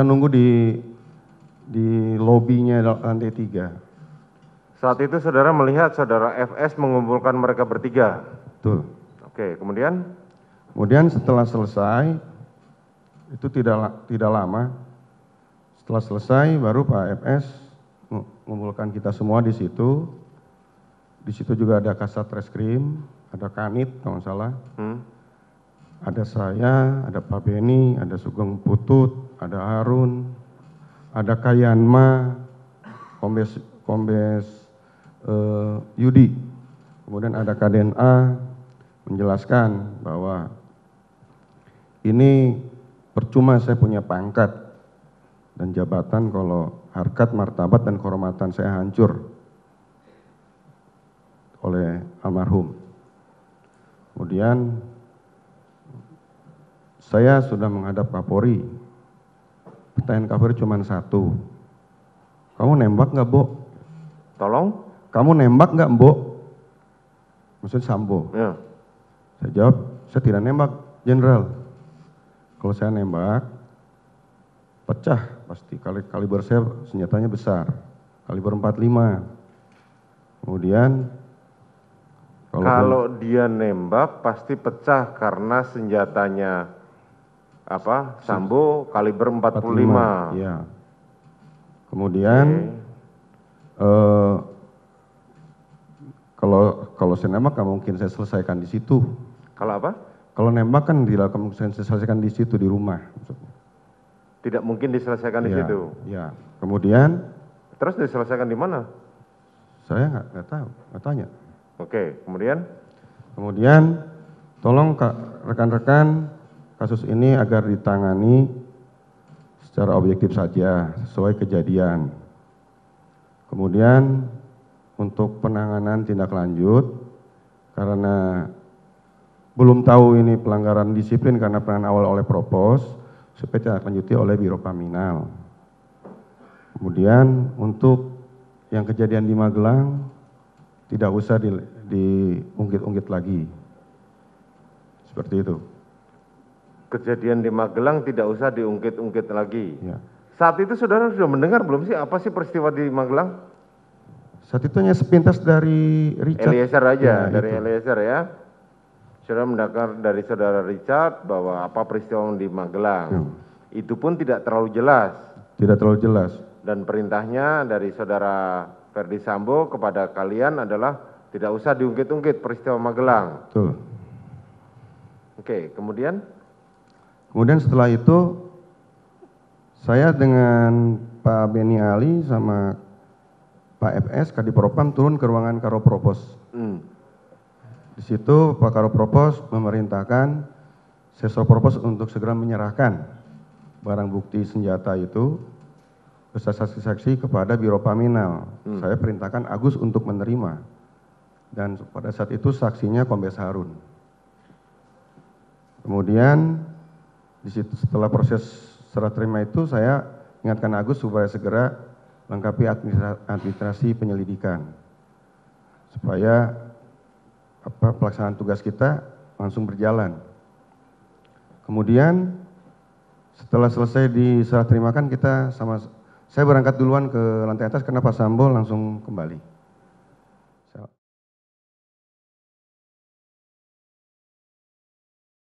kita nunggu di di lobinya lantai tiga saat itu saudara melihat saudara fs mengumpulkan mereka bertiga betul oke kemudian kemudian setelah selesai itu tidak tidak lama setelah selesai baru pak fs mengumpulkan kita semua di situ di situ juga ada kasat reskrim ada kanit kalau nggak salah hmm. ada saya ada pak beni ada sugeng putut ada Harun, ada Kayanma, Kombes Kombes uh, Yudi, kemudian ada KDNA menjelaskan bahwa ini percuma saya punya pangkat dan jabatan kalau harkat, martabat, dan kehormatan saya hancur oleh almarhum. Kemudian saya sudah menghadap Kapolri pertanyaan hand cover cuma satu. Kamu nembak nggak, Bo? Tolong? Kamu nembak nggak, Bo? Maksud Sambo. Ya. Saya jawab, saya tidak nembak, Jenderal. Kalau saya nembak, pecah pasti. Kali kaliber saya senjatanya besar, kaliber 45. Kemudian kalau, kalau dia nembak pasti pecah karena senjatanya apa Sambo kaliber 45. 45 ya. Kemudian eh, kalau kalau saya nembak nggak mungkin saya selesaikan di situ. Kalau apa? Kalau nembak kan dilakukan saya selesaikan di situ di rumah. Tidak mungkin diselesaikan di iya, situ. Ya. Kemudian? Terus diselesaikan di mana? Saya nggak nggak tahu, nggak tanya. Oke, kemudian? Kemudian, tolong kak rekan-rekan kasus ini agar ditangani secara objektif saja sesuai kejadian. Kemudian untuk penanganan tindak lanjut karena belum tahu ini pelanggaran disiplin karena penanganan awal oleh propos supaya tindak lanjuti oleh Biro Paminal. Kemudian untuk yang kejadian di Magelang tidak usah diungkit-ungkit di lagi. Seperti itu kejadian di Magelang tidak usah diungkit-ungkit lagi. Ya. Saat itu saudara sudah mendengar belum sih apa sih peristiwa di Magelang? Saat itu hanya sepintas dari Richard. Eliezer aja, ya, dari itu. Eliezer ya. Saudara mendengar dari saudara Richard bahwa apa peristiwa di Magelang. Hmm. Itu pun tidak terlalu jelas. Tidak terlalu jelas. Dan perintahnya dari saudara Ferdi Sambo kepada kalian adalah tidak usah diungkit-ungkit peristiwa Magelang. Betul. Oke, kemudian? kemudian setelah itu saya dengan Pak Beni Ali sama Pak FS Kadipropam turun ke ruangan Karopropos. Hmm. Di situ Pak Karo Propos memerintahkan Propos untuk segera menyerahkan barang bukti senjata itu beserta saksi-saksi kepada Biro Paminal. Hmm. Saya perintahkan Agus untuk menerima. Dan pada saat itu saksinya Kombes Harun. Kemudian di situ setelah proses serah terima itu saya ingatkan Agus supaya segera lengkapi administrasi penyelidikan supaya apa pelaksanaan tugas kita langsung berjalan. Kemudian setelah selesai diserah terimakan kita sama saya berangkat duluan ke lantai atas karena Pak Sambo langsung kembali.